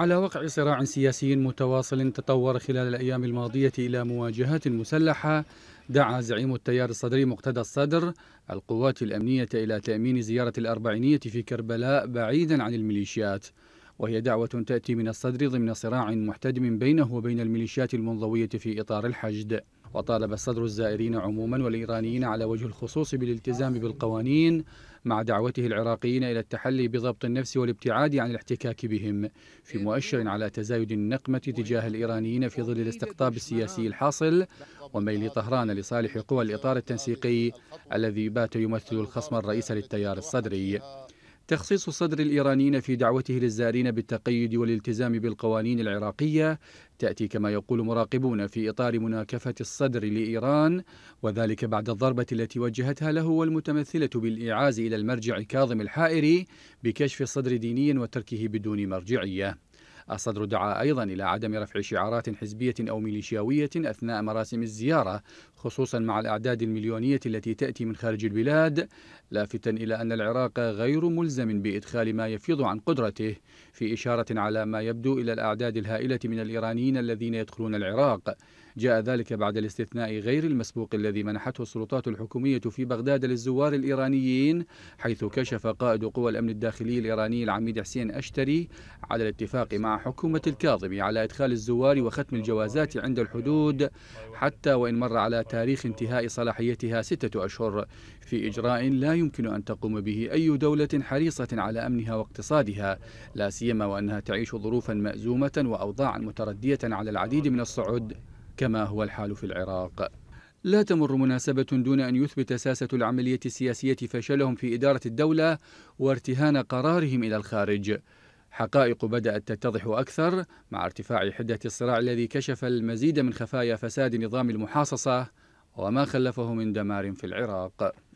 على وقع صراع سياسي متواصل تطور خلال الأيام الماضية إلى مواجهات مسلحة دعا زعيم التيار الصدري مقتدى الصدر القوات الأمنية إلى تأمين زيارة الأربعينية في كربلاء بعيدا عن الميليشيات وهي دعوة تأتي من الصدر ضمن صراع محتدم بينه وبين الميليشيات المنضوية في إطار الحشد وطالب الصدر الزائرين عموما والإيرانيين على وجه الخصوص بالالتزام بالقوانين مع دعوته العراقيين إلى التحلي بضبط النفس والابتعاد عن الاحتكاك بهم في مؤشر على تزايد النقمة تجاه الإيرانيين في ظل الاستقطاب السياسي الحاصل وميل طهران لصالح قوى الإطار التنسيقي الذي بات يمثل الخصم الرئيس للتيار الصدري تخصيص الصدر الإيرانيين في دعوته للزارين بالتقيد والالتزام بالقوانين العراقية تأتي كما يقول مراقبون في إطار مناكفة الصدر لإيران وذلك بعد الضربة التي وجهتها له والمتمثلة بالإعاز إلى المرجع كاظم الحائري بكشف الصدر دينيا وتركه بدون مرجعية الصدر دعا أيضا إلى عدم رفع شعارات حزبية أو ميليشياوية أثناء مراسم الزيارة خصوصا مع الأعداد المليونية التي تأتي من خارج البلاد لافتا إلى أن العراق غير ملزم بإدخال ما يفيض عن قدرته في إشارة على ما يبدو إلى الأعداد الهائلة من الإيرانيين الذين يدخلون العراق جاء ذلك بعد الاستثناء غير المسبوق الذي منحته السلطات الحكومية في بغداد للزوار الإيرانيين حيث كشف قائد قوى الأمن الداخلي الإيراني العميد حسين أشتري على الاتفاق مع حكومة الكاظمي على إدخال الزوار وختم الجوازات عند الحدود حتى وإن مر على تاريخ انتهاء صلاحيتها ستة أشهر في إجراء لا يمكن أن تقوم به أي دولة حريصة على أمنها واقتصادها لا سيما وأنها تعيش ظروفا مأزومة وأوضاعا متردية على العديد من الصعد كما هو الحال في العراق لا تمر مناسبة دون أن يثبت ساسة العملية السياسية فشلهم في إدارة الدولة وارتهان قرارهم إلى الخارج حقائق بدأت تتضح أكثر مع ارتفاع حدة الصراع الذي كشف المزيد من خفايا فساد نظام المحاصصة وما خلفه من دمار في العراق